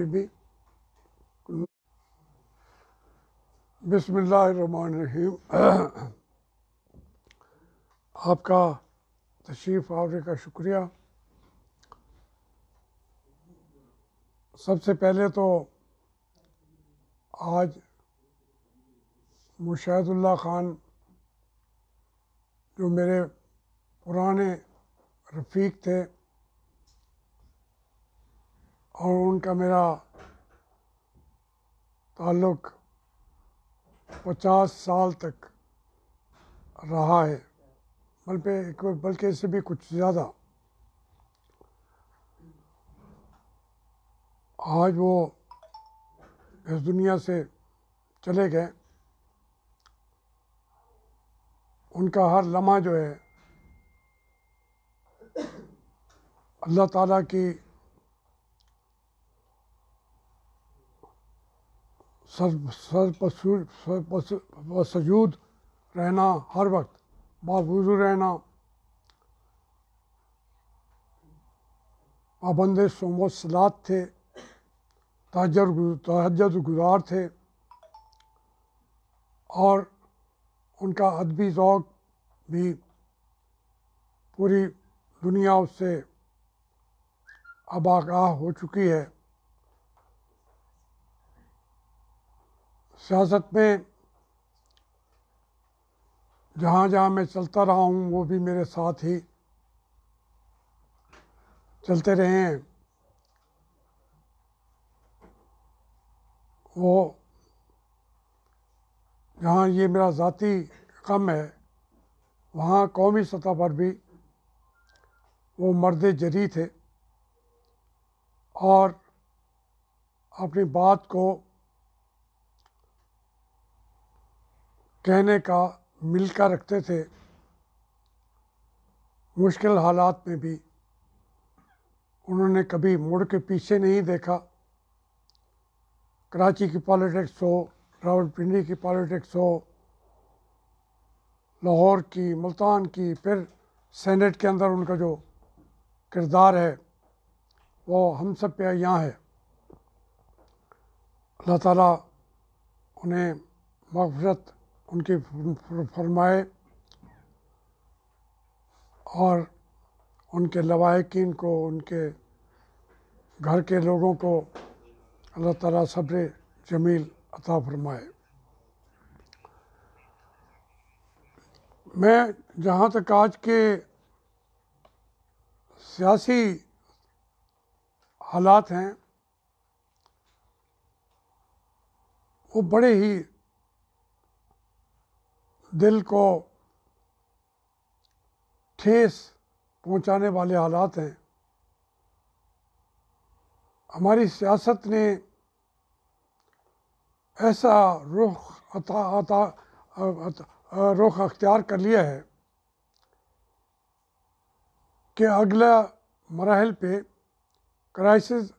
बिसमीम आपका तशीफ आवरे का शुक्रिया सबसे पहले तो आज मुशाहिदुल्ला ख़ान जो मेरे पुराने रफ़ीक थे और उनका मेरा ताल्लुक़ पचास साल तक रहा है बल्कि बल्कि इससे भी कुछ ज़्यादा आज वो इस दुनिया से चले गए उनका हर लम्हा जो है अल्लाह ताला की सजूद रहना हर वक्त बावजू रहना पाबंद सलात थे तहजद गुजार थे और उनका अदबी ओक भी पूरी दुनिया उससे अबागाह हो चुकी है सियासत में जहाँ जहाँ मैं चलता रहा हूँ वो भी मेरे साथ ही चलते रहे हैं वो जहाँ ये मेरा ज़ाती कम है वहाँ कौमी सतह पर भी वो मर्द जरी थे और अपनी बात को कहने का मिलकर रखते थे मुश्किल हालात में भी उन्होंने कभी मुड़ के पीछे नहीं देखा कराची की पॉलिटिक्स हो रावलपिंडी की पॉलिटिक्स हो लाहौर की मुल्तान की फिर सेनेट के अंदर उनका जो किरदार है वो हम सब पे यहाँ है अल्लाह ताला उन्हें मफरत उनकी फरमाए और उनके लवाकिन को उनके घर के लोगों को अल्लाह ताला सब्र जमील अता फरमाए मैं जहाँ तक आज के सियासी हालात हैं वो बड़े ही दिल को ठेस पहुंचाने वाले हालात हैं हमारी सियासत ने ऐसा रुख अता अता, रुख अख्तियार कर लिया है कि अगला मरहल पे क्राइसिस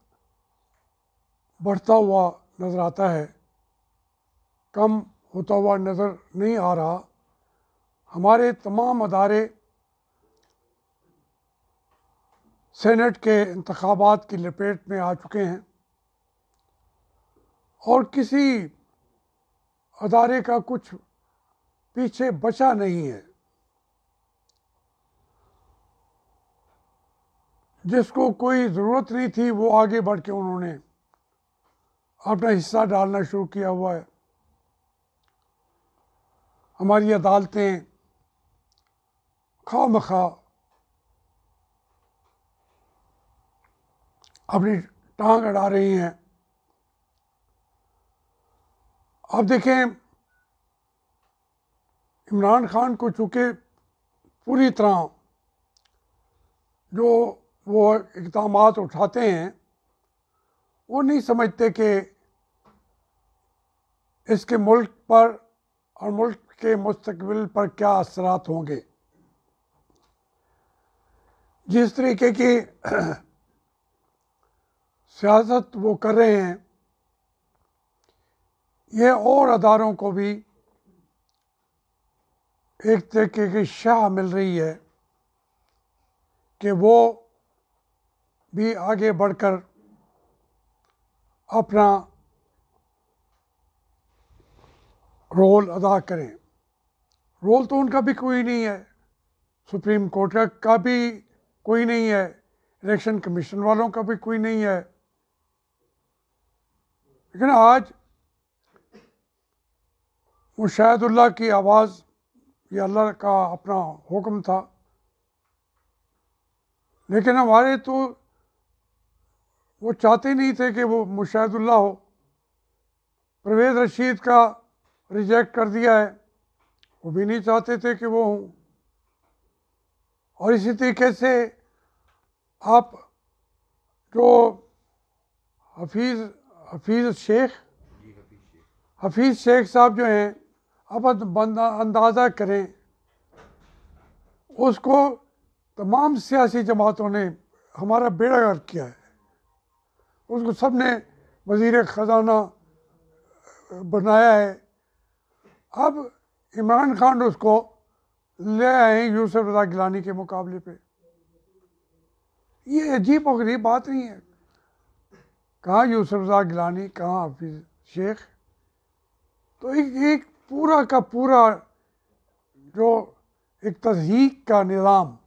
बढ़ता हुआ नज़र आता है कम होता हुआ नज़र नहीं आ रहा हमारे तमाम अदारे सेनेट के इंतबात की लपेट में आ चुके हैं और किसी अदारे का कुछ पीछे बचा नहीं है जिसको कोई ज़रूरत नहीं थी वो आगे बढ़ के उन्होंने अपना हिस्सा डालना शुरू किया हुआ है हमारी अदालतें खा मखा अपनी टांग अड़ा रही हैं आप देखें इमरान खान को चूँकि पूरी तरह जो वो इकदाम उठाते हैं वो नहीं समझते कि इसके मुल्क पर और मुल्क के मुस्तबिल पर क्या असरात होंगे जिस तरीके की सियासत वो कर रहे हैं ये और अदारों को भी एक तरीके की शाह मिल रही है कि वो भी आगे बढ़कर अपना रोल अदा करें रोल तो उनका भी कोई नहीं है सुप्रीम कोर्ट का, का भी कोई नहीं है इलेक्शन कमीशन वालों का भी कोई नहीं है लेकिन आज मुशाहदुल्ला की आवाज़ ये अल्लाह का अपना हुक्म था लेकिन हमारे तो वो चाहते नहीं थे कि वो मुशाहदुल्ला हो परवेज़ रशीद का रिजेक्ट कर दिया है वो भी नहीं चाहते थे कि वो हूँ और इसी तरीके से आप जो हफीज़ हफीज़ शेख हफीज़ शेख साहब जो हैं अब अंदाज़ा करें उसको तमाम सियासी जमातों ने हमारा बेड़ा गर्क किया है उसको सब ने वज़ी ख़जाना बनाया है अब इमरान खान उसको ले आए यूसुफ रजा गिलानी के मुकाबले पे ये अजीब और गरीब बात नहीं है कहाँ यूसुफ रजा गिलानी कहाँ हाफिज शेख तो एक एक पूरा का पूरा जो एक तहजीक का निज़ाम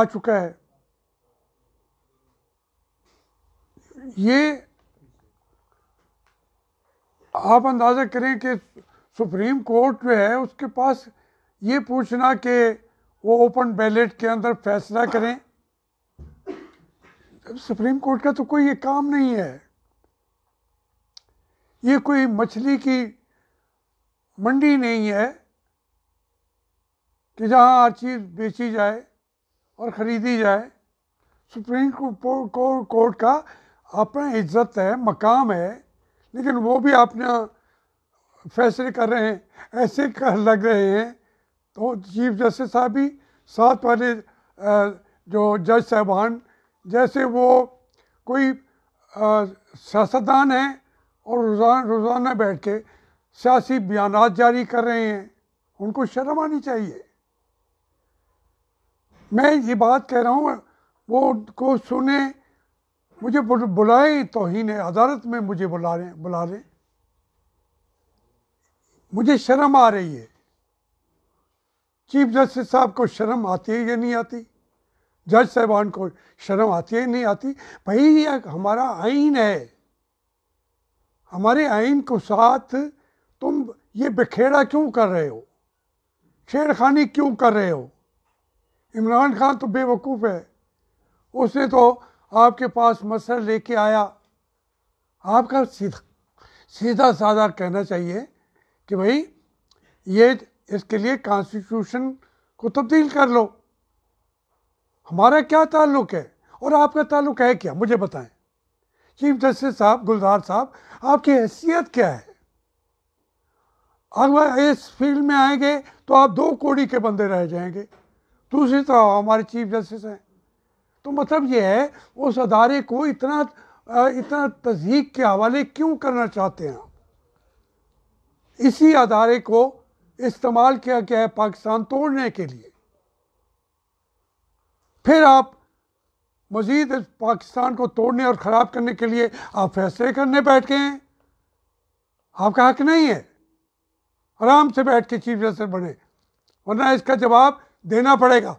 आ चुका है ये आप अंदाज़ा करें कि सुप्रीम कोर्ट जो है उसके पास ये पूछना कि वो ओपन बैलेट के अंदर फैसला करें सुप्रीम कोर्ट का तो कोई ये काम नहीं है ये कोई मछली की मंडी नहीं है कि जहाँ हर चीज़ बेची जाए और ख़रीदी जाए सुप्रीम कोर्ट का अपना इज्जत है मकाम है लेकिन वो भी अपना फैसले कर रहे हैं ऐसे कर लग रहे हैं तो चीफ जस्टिस साहब भी साथ वाले जो जज साहबान जैसे वो कोई सियासतदान हैं और रोजाना रोज़ाना बैठ के सियासी बयान जारी कर रहे हैं उनको शर्म आनी चाहिए मैं ये बात कह रहा हूँ वो को सुने मुझे बुलाएं तोहन अदालत में मुझे बुला रहे बुला रहे मुझे शर्म आ रही है चीफ जस्टिस साहब को शर्म आती है या नहीं आती जज साहबान को शर्म आती है नहीं आती भाई ये हमारा आइन है हमारे आइन को साथ तुम ये बखेड़ा क्यों कर रहे हो छेड़खानी क्यों कर रहे हो इमरान खान तो बेवकूफ़ है उसने तो आपके पास मसल लेके आया आपका सीधा सीधा साधा कहना चाहिए कि भाई ये इसके लिए कॉन्स्टिट्यूशन को तब्दील कर लो हमारा क्या ताल्लुक है और आपका ताल्लुक है क्या मुझे बताएं चीफ जस्टिस साहब गुलजार साहब आपकी हैसियत क्या है अगर इस फील्ड में आएंगे तो आप दो कोड़ी के बंदे रह जाएंगे दूसरी तरफ हमारे चीफ जस्टिस हैं तो मतलब ये है उस अदारे को इतना इतना तजीक के हवाले क्यों करना चाहते हैं आप इसी अदारे को इस्तेमाल किया गया है पाकिस्तान तोड़ने के लिए फिर आप मज़ीद पाकिस्तान को तोड़ने और ख़राब करने के लिए आप फैसले करने बैठ गए हैं आपका हक नहीं है आराम से बैठ के चीफ जस्टिस बने वरना इसका जवाब देना पड़ेगा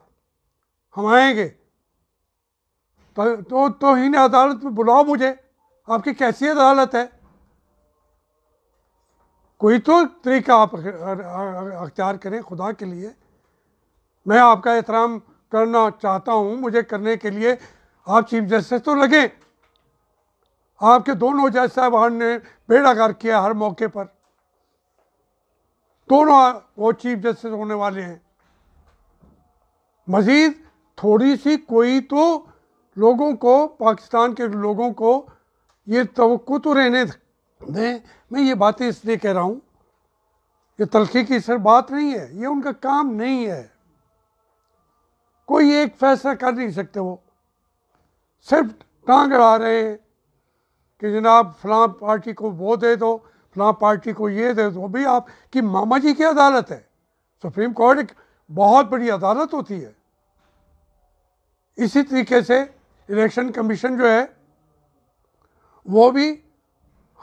हम आएंगे तो तो, तो ही अदालत में बुलाओ मुझे आपकी कैसी अदालत है कोई तो तरीका आप अख्तियार करें खुदा के लिए मैं आपका एहतराम करना चाहता हूँ मुझे करने के लिए आप चीफ जस्टिस तो लगे आपके दोनों जज साहबान ने बेड़ा किया हर मौके पर दोनों वो चीफ जस्टिस होने वाले हैं मज़ीद थोड़ी सी कोई तो लोगों को पाकिस्तान के लोगों को ये तो रहने मैं मैं ये बातें इसलिए कह रहा हूँ ये तलखी की सर बात नहीं है ये उनका काम नहीं है कोई एक फैसला कर नहीं सकते वो सिर्फ टांग अड़ा रहे हैं कि जनाब फलां पार्टी को वो दे दो फलां पार्टी को ये दे दो भी आप कि मामा जी की अदालत है सुप्रीम कोर्ट एक बहुत बड़ी अदालत होती है इसी तरीके से इलेक्शन कमीशन जो है वो भी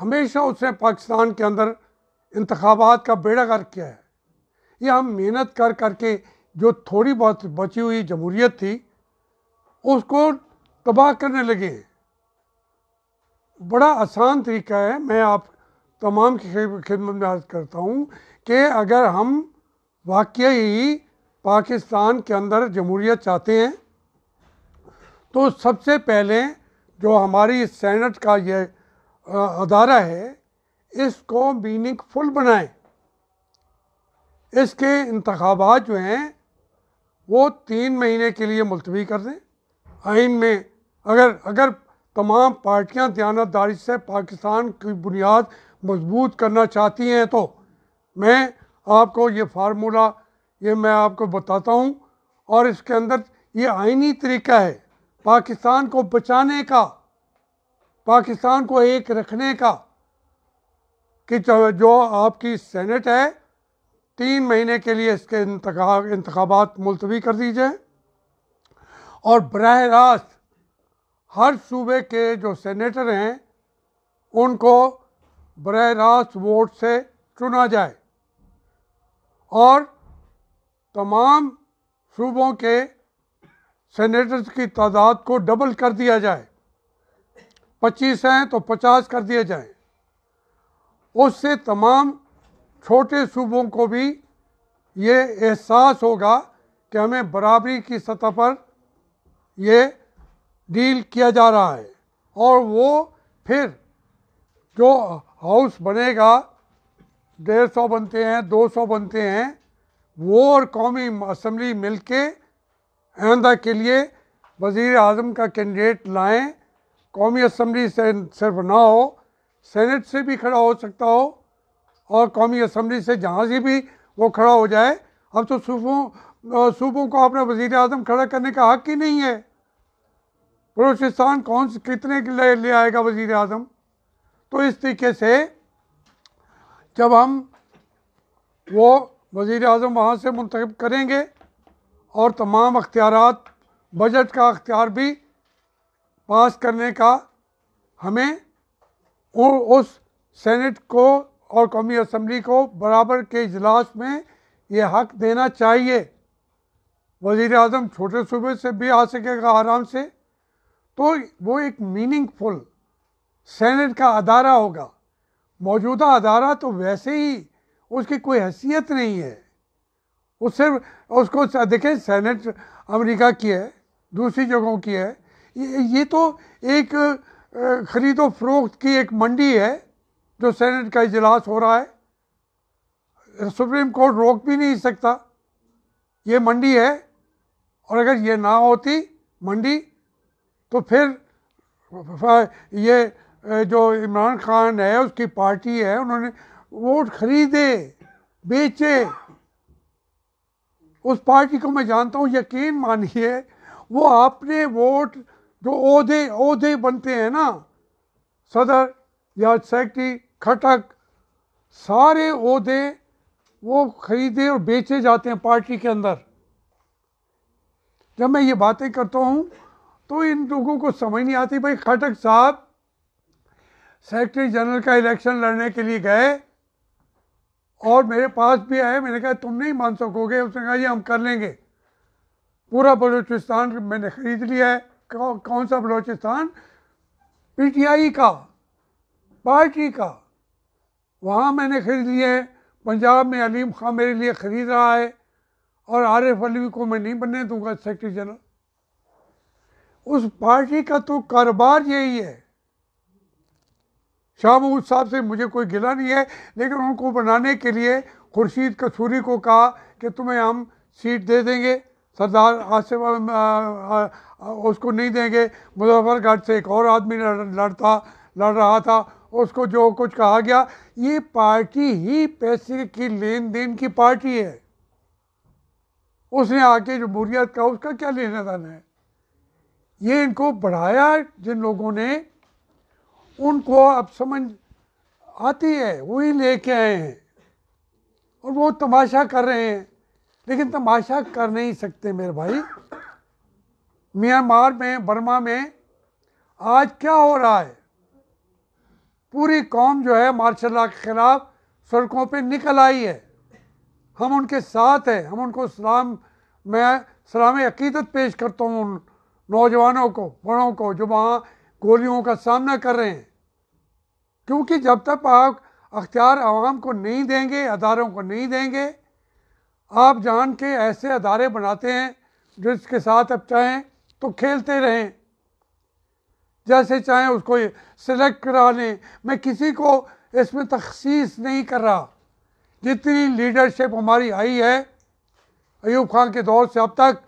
हमेशा उसने पाकिस्तान के अंदर इंतबात का बेड़ा कर किया है ये हम मेहनत कर करके जो थोड़ी बहुत बची हुई जमहूरीत थी उसको तबाह करने लगे हैं बड़ा आसान तरीका है मैं आप तमाम की खिदमत में आज करता हूँ कि अगर हम वाक्य ही पाकिस्तान के अंदर जमहूरियत चाहते हैं तो सबसे पहले जो हमारी सेनेट का यह अदारा है इसको मीनिंगफुल बनाए इसके इंतबात जो हैं वो तीन महीने के लिए मुलतवी कर दें आइन में अगर अगर तमाम पार्टियां दयानतदारी से पाकिस्तान की बुनियाद मजबूत करना चाहती हैं तो मैं आपको ये फार्मूला ये मैं आपको बताता हूँ और इसके अंदर ये आइनी तरीका है पाकिस्तान को बचाने का पाकिस्तान को एक रखने का कि तो जो आपकी सेनेट है तीन महीने के लिए इसके इंतबात मुलतवी कर दीजिए और बरह रास्त हर सूबे के जो सेनेटर हैं उनको बरह रास्त वोट से चुना जाए और तमाम सूबों के सेनेटर्स की तादाद को डबल कर दिया जाए पच्चीस हैं तो पचास कर दिए जाएं उससे तमाम छोटे सूबों को भी ये एहसास होगा कि हमें बराबरी की सतह पर ये डील किया जा रहा है और वो फिर जो हाउस बनेगा डेढ़ सौ बनते हैं दो सौ बनते हैं वो और कौमी असम्बली मिल के आइंदा के लिए वज़ी अजम का कैंडिडेट लाएँ कौमी असम्बली से सिर्फ ना हो सेनेट से भी खड़ा हो सकता हो और कौमी असम्बली से जहाँ से भी वो खड़ा हो जाए अब तो सूबों सूबों को अपना वजीर अजम खड़ा करने का हक ही नहीं है बलोचिस्तान कौन से कितने के लिए ले आएगा वजीर अजम तो इस तरीके से जब हम वो वज़ी अजम वहाँ से मुंतब करेंगे और तमाम अख्तियार बजट का अख्तियार भी पास करने का हमें उस सेनेट को और कौमी असम्बली को बराबर के इजलास में ये हक देना चाहिए वज़ी अजम छोटे सूबे से भी आ सकेगा आराम से तो वो एक मीनिंगफुल सेनेट का अदारा होगा मौजूदा अदारा तो वैसे ही उसकी कोई हैसियत नहीं है सिर्फ उसको देखें सेनेट अमेरिका की है दूसरी जगहों की है ये तो एक ख़रीदो फरोख्त की एक मंडी है जो सेनेट का इजलास हो रहा है सुप्रीम कोर्ट रोक भी नहीं सकता ये मंडी है और अगर ये ना होती मंडी तो फिर ये जो इमरान खान है उसकी पार्टी है उन्होंने वोट खरीदे बेचे उस पार्टी को मैं जानता हूँ यकीन मानिए वो अपने वोट जो ओधे ओधे बनते हैं ना सदर या सैकटी खटक सारे ओधे वो खरीदे और बेचे जाते हैं पार्टी के अंदर जब मैं ये बातें करता हूँ तो इन लोगों को समझ नहीं आती भाई खटक साहब सेक्रेटरी जनरल का इलेक्शन लड़ने के लिए गए और मेरे पास भी आए मैंने कहा तुम नहीं मान सकोगे उसने कहा ये हम कर लेंगे पूरा बलूचिस्तान मैंने ख़रीद लिया है कौन सा बलोचिस्तान पीटीआई का पार्टी का वहाँ मैंने खरीद लिए पंजाब में अलीम खां मेरे लिए ख़रीद रहा है और आरिफ अलवी को मैं नहीं बनने दूंगा सेक्रेटरी जनरल उस पार्टी का तो कारोबार यही है शाह महमूद साहब से मुझे कोई गिला नहीं है लेकिन उनको बनाने के लिए खुर्शीद कसूरी को कहा कि तुम्हें हम सीट दे देंगे सरदार आसिफ उसको नहीं देंगे मुजफ्फरगढ़ से एक और आदमी लड़ता लड़ रहा था उसको जो कुछ कहा गया ये पार्टी ही पैसे की लेन देन की पार्टी है उसने आके जमहूरियत का उसका क्या लेना देना है ये इनको बढ़ाया जिन लोगों ने उनको अब समझ आती है वही लेके आए हैं और वो तमाशा कर रहे हैं लेकिन तमाशा कर नहीं सकते मेरे भाई म्यांमार में बर्मा में आज क्या हो रहा है पूरी कौम जो है मार्शल लॉ के खिलाफ सड़कों पे निकल आई है हम उनके साथ हैं हम उनको सलाम मैं सलाम अकीदत पेश करता हूँ उन नौजवानों को बड़ों को जो वहाँ गोलियों का सामना कर रहे हैं क्योंकि जब तक आप अख्तियार आवाम को नहीं देंगे अदारों को नहीं देंगे आप जान के ऐसे अदारे बनाते हैं जो इसके साथ आप चाहें तो खेलते रहें जैसे चाहें उसको सिलेक्ट करा लें मैं किसी को इसमें तखसीस नहीं कर रहा जितनी लीडरशिप हमारी आई है अयूब खान के दौर से अब तक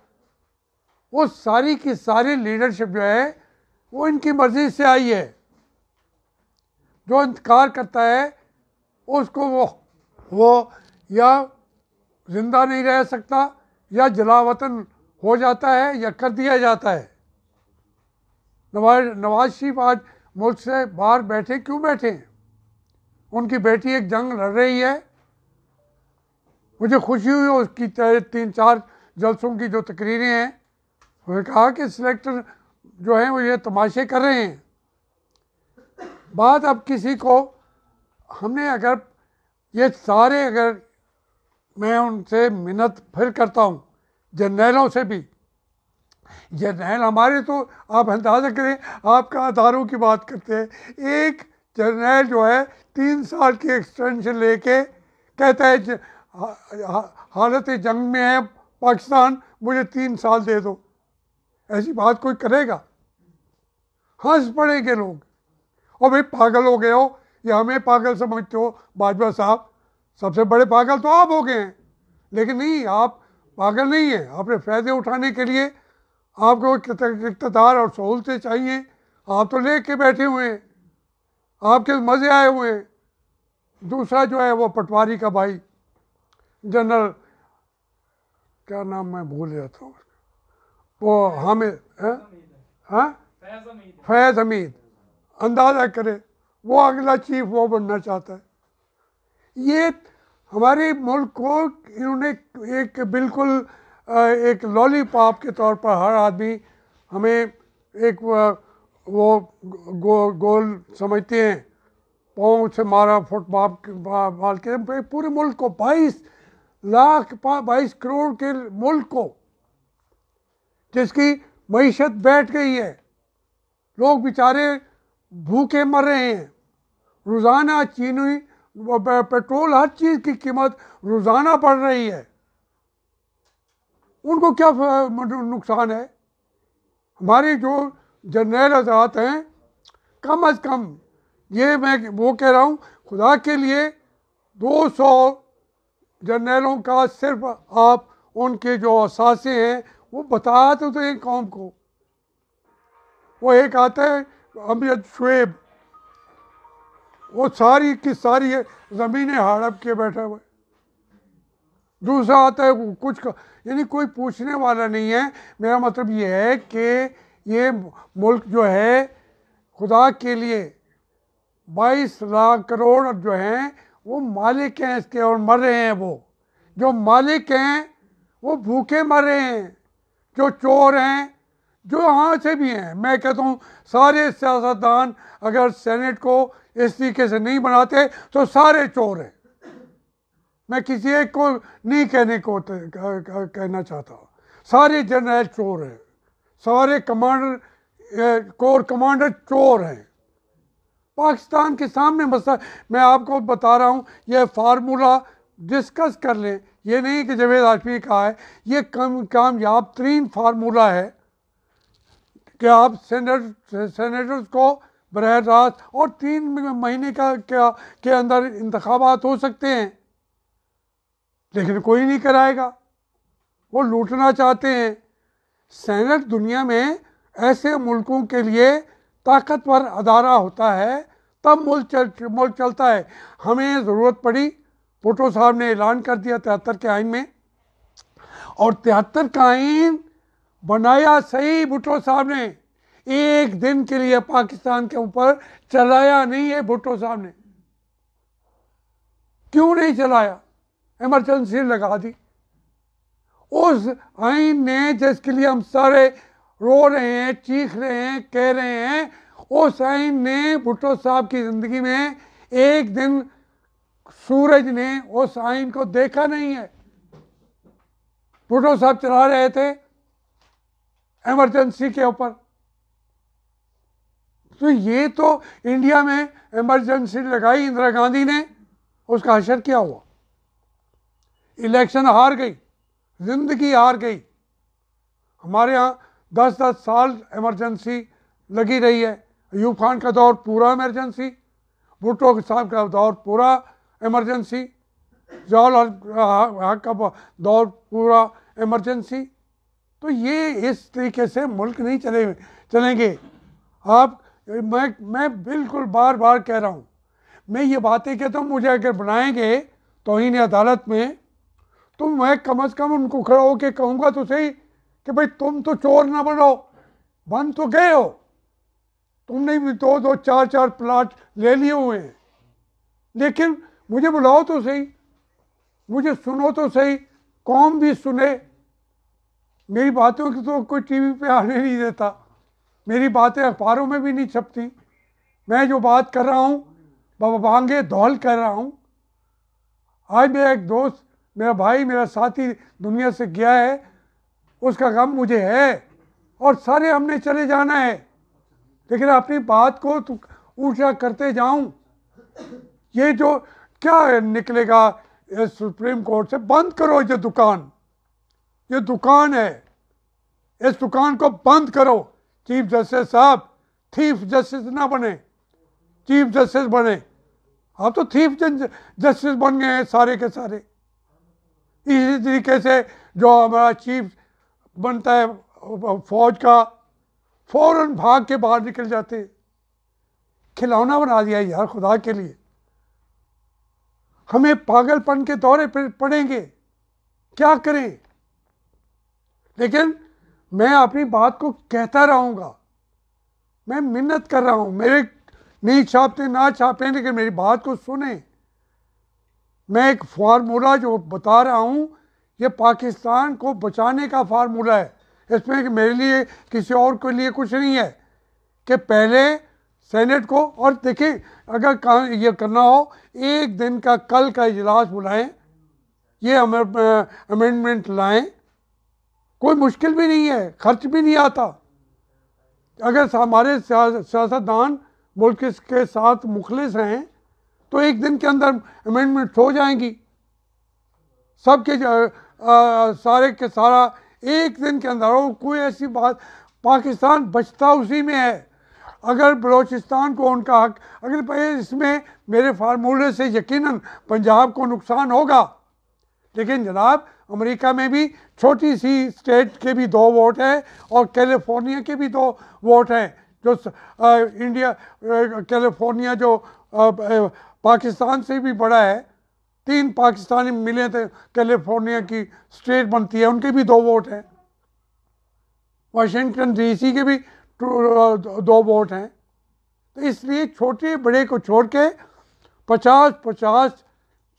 वो सारी की सारी लीडरशिप जो है वो इनकी मर्ज़ी से आई है जो इंतकार करता है उसको वो वो या जिंदा नहीं रह सकता या जलावतन हो जाता है या कर दिया जाता है नवाज नवाज शरीफ आज मुल्क से बाहर बैठे क्यों बैठे हैं उनकी बेटी एक जंग लड़ रही है मुझे खुशी हुई उसकी तीन चार जलसों की जो तकरीरें हैं उन्होंने कहा कि सिलेक्टर जो हैं वो ये तमाशे कर रहे हैं बात अब किसी को हमने अगर ये सारे अगर मैं उनसे मिन्नत फिर करता हूँ जर्नैलों से भी जर्नैल हमारे तो आप अंदाज़ा करें आपका अदारों की बात करते हैं एक जर्नैल जो है तीन साल की एक्सटेंशन लेके कहता है हालत जंग में है पाकिस्तान मुझे तीन साल दे दो ऐसी बात कोई करेगा हंस पड़ेंगे लोग और भाई पागल हो गए हो या हमें पागल समझते हो बाजवा साहब सबसे बड़े पागल तो आप हो गए हैं लेकिन नहीं आप पागल नहीं हैं आपने फ़ायदे उठाने के लिए आपको इकतदार और सहूलतें चाहिए आप तो ले के बैठे हुए हैं आपके मज़े आए हुए हैं दूसरा जो है वो पटवारी का भाई जनरल क्या नाम मैं भूल जाता हूँ वो हामिद हैं फैज़ हमीद अंदाज़ा करे वो अगला चीफ वो बनना चाहता है ये हमारे मुल्क को इन्होंने एक बिल्कुल एक लॉलीपॉप के तौर पर हर आदमी हमें एक वो गो गोल समझते हैं पाँव से मारा फुट बाल के पूरे मुल्क को बाईस लाख बाईस करोड़ के मुल्क को जिसकी मीशत बैठ गई है लोग बेचारे भूखे मर रहे हैं रोज़ाना चीनी पेट्रोल हर चीज़ की कीमत रोज़ाना बढ़ रही है उनको क्या नुकसान है हमारे जो जनरल हजरात हैं कम अज़ कम ये मैं वो कह रहा हूँ खुदा के लिए 200 जनरलों का सिर्फ आप उनके जो असासे हैं वो बता तो दें कौम को वो एक आता है अमजद शुएब वो सारी की सारी ज़मीनें हड़प के बैठे हुए दूसरा आता है कुछ का यानी कोई पूछने वाला नहीं है मेरा मतलब ये है कि ये मुल्क जो है खुदा के लिए 22 लाख करोड़ जो हैं वो मालिक हैं इसके और मर रहे हैं वो जो मालिक हैं वो भूखे मर रहे हैं जो चोर हैं जो यहाँ से भी हैं मैं कहता हूँ सारे सियासतदान अगर सेनेट को इस तरीके से नहीं बनाते तो सारे चोर हैं मैं किसी एक को नहीं कहने को कहना चाहता सारे जनरल चोर हैं सारे कमांडर कोर कमांडर चोर हैं पाकिस्तान के सामने मसला मैं आपको बता रहा हूँ यह फार्मूला डिस्कस कर लें ये नहीं कि जवेद आशमी कहा है ये कम कामयाब तरीन फार्मूला है कि आप सेनेट सेनेटर्स को बर रास्त और तीन महीने का क्या के अंदर इंतबात हो सकते हैं लेकिन कोई नहीं कराएगा वो लूटना चाहते हैं सैनट दुनिया में ऐसे मुल्कों के लिए ताकतवर अदारा होता है तब मुल्क चल मुल्क चलता है हमें ज़रूरत पड़ी भुटो साहब ने ऐलान कर दिया तिहत्तर के आइन में और तिहत्तर का आइन बनाया सही भुटो साहब ने एक दिन के लिए पाकिस्तान के ऊपर चलाया नहीं है भुट्टो साहब ने क्यों नहीं चलाया इमरजेंसी लगा दी उस आइन ने जिसके लिए हम सारे रो रहे हैं चीख रहे हैं कह रहे हैं उस आइन ने भुट्टो साहब की ज़िंदगी में एक दिन सूरज ने उस आइन को देखा नहीं है भुट्टो साहब चला रहे थे एमरजेंसी के ऊपर तो ये तो इंडिया में इमरजेंसी लगाई इंदिरा गांधी ने उसका असर क्या हुआ इलेक्शन हार गई जिंदगी हार गई हमारे यहाँ दस दस साल इमरजेंसी लगी रही है अयूब खान का दौर पूरा इमरजेंसी भुट्टो साहब का दौर पूरा इमरजेंसी जवाहरलाल हक का दौर पूरा इमरजेंसी तो ये इस तरीके से मुल्क नहीं चले चलेंगे आप तो मैं मैं बिल्कुल बार बार कह रहा हूँ मैं ये बातें कहता हूँ मुझे अगर बनाएंगे तो तोहन अदालत में तो मैं कम अज़ कम उनको खड़ा होकर कहूँगा तो सही कि भाई तुम तो चोर ना बनो बन तो गए हो तुमने भी दो दो चार चार प्लाट ले लिए हुए हैं लेकिन मुझे बुलाओ तो सही मुझे सुनो तो सही कौम भी सुने मेरी बातों की तो कोई टीवी पे आने नहीं देता मेरी बातें अखबारों में भी नहीं छपती मैं जो बात कर रहा हूँ भांगे धौल कर रहा हूँ आज मेरा एक दोस्त मेरा भाई मेरा साथी दुनिया से गया है उसका गम मुझे है और सारे हमने चले जाना है लेकिन अपनी बात को ऊँचा करते जाऊँ ये जो क्या निकलेगा सुप्रीम कोर्ट से बंद करो ये दुकान ये दुकान है इस दुकान को बंद करो चीफ जस्टिस साहब थीफ जस्टिस ना बने चीफ जस्टिस बने आप तो थीफ जस्टिस बन गए हैं सारे के सारे इसी तरीके से जो हमारा चीफ बनता है फौज का फौरन भाग के बाहर निकल जाते खिलौना बना दिया यार खुदा के लिए हमें पागलपन के दौरे पर पड़ेंगे क्या करें लेकिन मैं अपनी बात को कहता रहूँगा मैं मिन्नत कर रहा हूँ मेरे नहीं छापते ना छापते लेकिन मेरी बात को सुने मैं एक फार्मूला जो बता रहा हूँ ये पाकिस्तान को बचाने का फार्मूला है इसमें मेरे लिए किसी और के लिए कुछ नहीं है कि पहले सेनेट को और देखें अगर ये करना हो एक दिन का कल का इजलास बुलाएं ये अमेंडमेंट लाएं कोई मुश्किल भी नहीं है खर्च भी नहीं आता अगर हमारे सियासतदान मुल्क के साथ मुखलिस हैं तो एक दिन के अंदर अमेंडमेंट हो जाएंगी सब के आ, आ, सारे के सारा एक दिन के अंदर और कोई ऐसी बात पाकिस्तान बचता उसी में है अगर बलोचिस्तान को उनका हक अगर इसमें मेरे फार्मूले से यकीनन पंजाब को नुकसान होगा लेकिन जनाब अमेरिका में भी छोटी सी स्टेट के भी दो वोट हैं और कैलिफोर्निया के भी दो वोट हैं जो आ, इंडिया कैलिफोर्निया जो आ, पाकिस्तान से भी बड़ा है तीन पाकिस्तानी मिले थे कैलिफोर्निया की स्टेट बनती है उनके भी दो वोट हैं वाशिंगटन डीसी के भी दो वोट हैं तो इसलिए छोटे बड़े को छोड़ के पचास पचास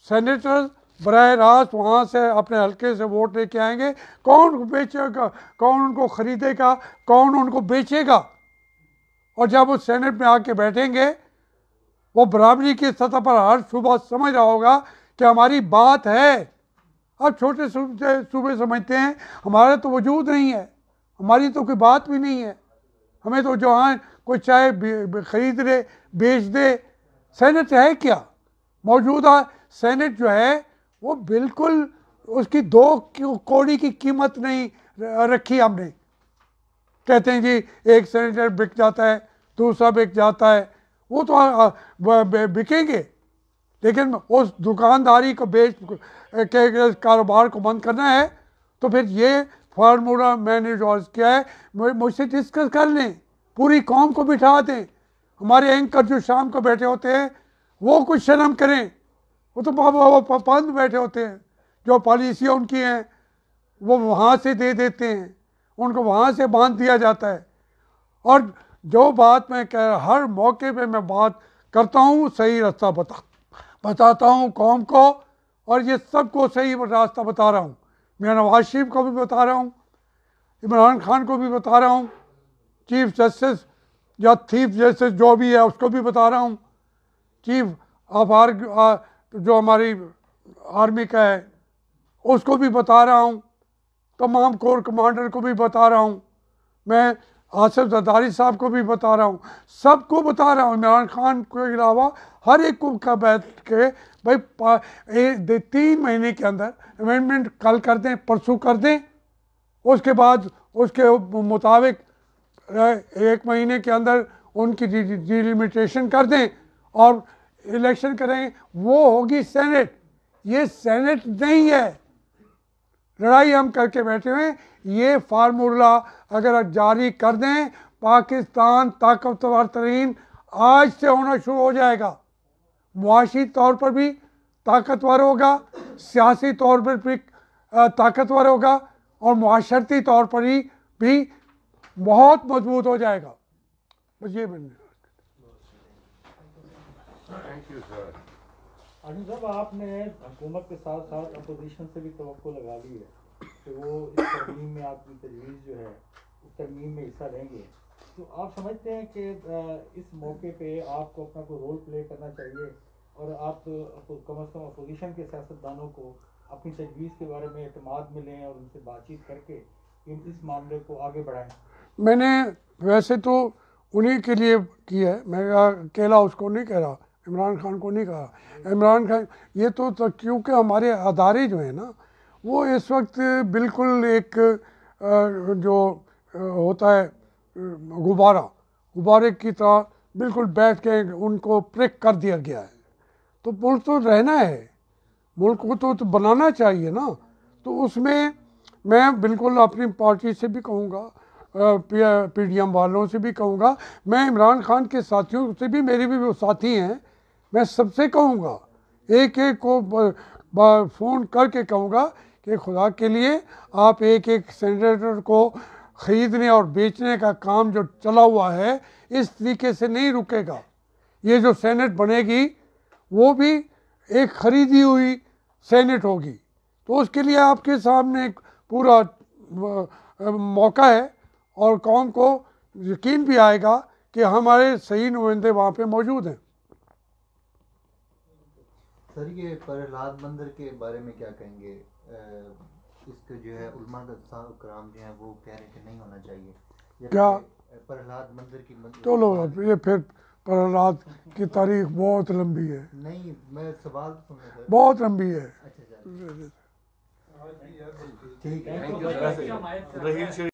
सेनेटर्स बर रास्त वहाँ से अपने हल्के से वोट लेके आएंगे कौन बेचेगा कौन उनको ख़रीदेगा कौन उनको बेचेगा और जब वो सेनेट में आके बैठेंगे वो बराबरी की सतह पर हर सुबह समझ रहा होगा कि हमारी बात है अब छोटे सूबे समझते हैं हमारा तो वजूद नहीं है हमारी तो कोई बात भी नहीं है हमें तो जो हाँ कोई चाहे ख़रीद ले बेच दे सेनेट है क्या मौजूदा सेनेट जो है वो बिल्कुल उसकी दो कोड़ी की कीमत नहीं रखी हमने कहते हैं जी एक सिलेंडर बिक जाता है दूसरा बिक जाता है वो तो बिकेंगे लेकिन उस दुकानदारी को बेच के कारोबार को बंद करना है तो फिर ये फार्मूला मैंने जॉर्ज किया है मुझसे डिस्कस कर लें पूरी कौम को बिठा दें हमारे एंकर जो शाम को बैठे होते हैं वो कुछ शर्म करें वो तो वो पान पाबंद बैठे होते हैं जो पॉलिसियाँ उनकी हैं वो वहाँ से दे देते हैं उनको वहाँ से बांध दिया जाता है और जो बात मैं कह हर मौके पे मैं बात करता हूँ सही रास्ता बता बताता हूँ कौम को और ये सबको सही रास्ता बता रहा हूँ मैं नवाज शरीफ को भी बता रहा हूँ इमरान खान को भी बता रहा हूँ चीफ जस्टिस या चीफ जस्टिस जो भी है उसको भी बता रहा हूँ चीफ ऑफ आ, जो हमारी आर्मी का है उसको भी बता रहा हूँ तमाम कोर कमांडर को भी बता रहा हूँ मैं आसिफ जदारी साहब को भी बता रहा हूँ सबको बता रहा हूँ इमरान खान के अलावा हर एक को का बैठ के भाई तीन महीने के अंदर अमेंडमेंट कल कर दें परसों कर दें उसके बाद उसके मुताबिक एक महीने के अंदर उनकी डिलिमिटेशन कर दें और इलेक्शन करेंगे वो होगी सेनेट ये सेनेट नहीं है लड़ाई हम करके बैठे हुए ये फार्मूला अगर आप जारी कर दें पाकिस्तान ताकतवर तरीन आज से होना शुरू हो जाएगा मुआशी तौर पर भी ताकतवर होगा सियासी तौर पर भी ताकतवर होगा और माशरती तौर पर ही भी बहुत मजबूत हो जाएगा बस ये बनना थैंक यू सर अर्जुन साहब आपने हुकूमत के साथ साथ अपोजिशन से भी तो लगा ली है कि तो वो इस तरमीम में आपकी तजवीज़ जो है उस तरमीम में हिस्सा लेंगे तो आप समझते हैं कि इस मौके पे आपको अपना कोई रोल प्ले करना चाहिए और आप तो कम अज़ कम अपोजिशन के सियासतदानों को अपनी तजवीज़ के बारे में अतमाद में लें और उनसे बातचीत करके इस मामले को आगे बढ़ाएं मैंने वैसे तो उन्हीं के लिए किया है मैं अकेला उसको नहीं कह रहा इमरान खान को नहीं कहा इमरान खान ये तो, तो क्योंकि हमारे अदारे जो हैं ना वो इस वक्त बिल्कुल एक जो होता है गुब्बारा गुब्बारे की तरह बिल्कुल बैठ के उनको प्रेक कर दिया गया है तो मुल्क तो रहना है मुल्क को तो, तो बनाना चाहिए ना तो उसमें मैं बिल्कुल अपनी पार्टी से भी कहूँगा पी एम वालों से भी कहूँगा मैं इमरान खान के साथियों से भी मेरे भी वो साथी हैं मैं सबसे कहूँगा एक एक को फ़ोन करके कहूँगा कि खुदा के लिए आप एक एक सेंटर को ख़रीदने और बेचने का काम जो चला हुआ है इस तरीके से नहीं रुकेगा ये जो सेनेट बनेगी वो भी एक ख़रीदी हुई सेनेट होगी तो उसके लिए आपके सामने एक पूरा मौका है और कौम को यकीन भी आएगा कि हमारे सही नुमाइंदे वहाँ पे मौजूद हैं सर ये प्रहलाद मंदिर के बारे में क्या कहेंगे इसके जो है उलमा कराम जो है वो कह रहे कि नहीं होना चाहिए क्या प्रहलाद मंदिर की चलो तो ये फिर प्रहलाद की तारीख बहुत लंबी है नहीं मैं सवाल तो बहुत लंबी है अच्छा, अच्छा। हाँ हाँ, ठीक है